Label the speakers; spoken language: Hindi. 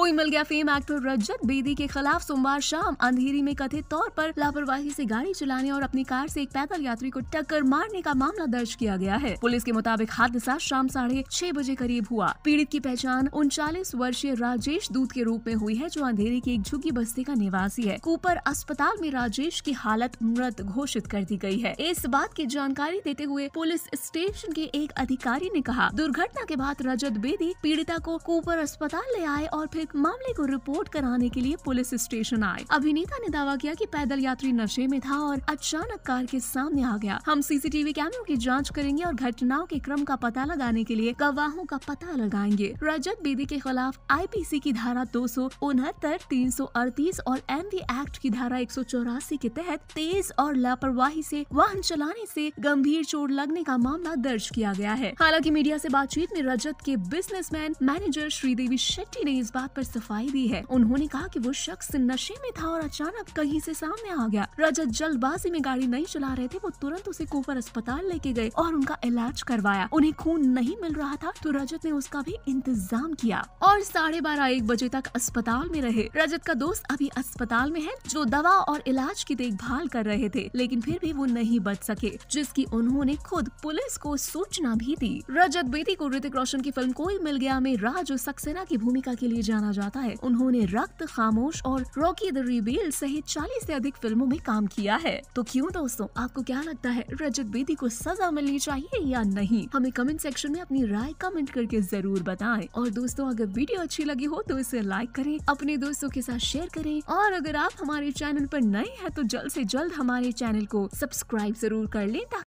Speaker 1: कोई मिल गया फेम एक्टर रजत बेदी के खिलाफ सोमवार शाम अंधेरी में कथित तौर पर लापरवाही से गाड़ी चलाने और अपनी कार से एक पैदल यात्री को टक्कर मारने का मामला दर्ज किया गया है पुलिस के मुताबिक हादसा शाम साढ़े छह बजे करीब हुआ पीड़ित की पहचान उनचालीस वर्षीय राजेश दूत के रूप में हुई है जो अंधेरी के एक झुग्गी बस्ती का निवासी है कूपर अस्पताल में राजेश की हालत मृत घोषित कर दी गयी है इस बात की जानकारी देते हुए पुलिस स्टेशन के एक अधिकारी ने कहा दुर्घटना के बाद रजत बेदी पीड़िता को कूपर अस्पताल ले आए और फिर मामले को रिपोर्ट कराने के लिए पुलिस स्टेशन आए अभिनेता ने दावा किया कि पैदल यात्री नशे में था और अचानक कार के सामने आ गया हम सीसीटीवी कैमरों की जांच करेंगे और घटनाओं के क्रम का पता लगाने के लिए गवाहों का पता लगाएंगे रजत बेदी के खिलाफ आई की धारा दो सौ उनहत्तर तीन सौ अड़तीस और एम एक्ट की धारा एक सौ चौरासी के तहत तेज और लापरवाही से वाहन चलाने से गंभीर चोट लगने का मामला दर्ज किया गया है हालांकि मीडिया से बातचीत में रजत के बिजनेसमैन मैनेजर श्रीदेवी शेट्टी ने इस बात कर सफाई दी है उन्होंने कहा कि वो शख्स नशे में था और अचानक कहीं से सामने आ गया रजत जल्दबाजी में गाड़ी नहीं चला रहे थे वो तुरंत उसे कोपर अस्पताल लेके गए और उनका इलाज करवाया उन्हें खून नहीं मिल रहा था तो रजत ने उसका भी इंतजाम किया और साढ़े बारह एक बजे तक अस्पताल में रहे रजत का दोस्त अभी अस्पताल में है जो दवा और इलाज की देखभाल कर रहे थे लेकिन फिर भी वो नहीं बच सके जिसकी उन्होंने खुद पुलिस को सूचना भी दी रजत बेटी को ऋतिक रोशन की फिल्म कोई मिल गया में राजू सक्सेना की भूमिका के लिए जाना जाना जाता है उन्होंने रक्त खामोश और रॉकी द रिबेल सहित चालीस ऐसी अधिक फिल्मों में काम किया है तो क्यूँ दोस्तों आपको क्या लगता है रजत बेदी को सजा मिलनी चाहिए या नहीं हमें कमेंट सेक्शन में अपनी राय कमेंट करके जरूर बताए और दोस्तों अगर वीडियो अच्छी लगी हो तो इसे लाइक करें अपने दोस्तों के साथ शेयर करें और अगर आप हमारे चैनल पर नए हैं तो जल्द से जल्द हमारे चैनल को सब्सक्राइब जरूर कर लें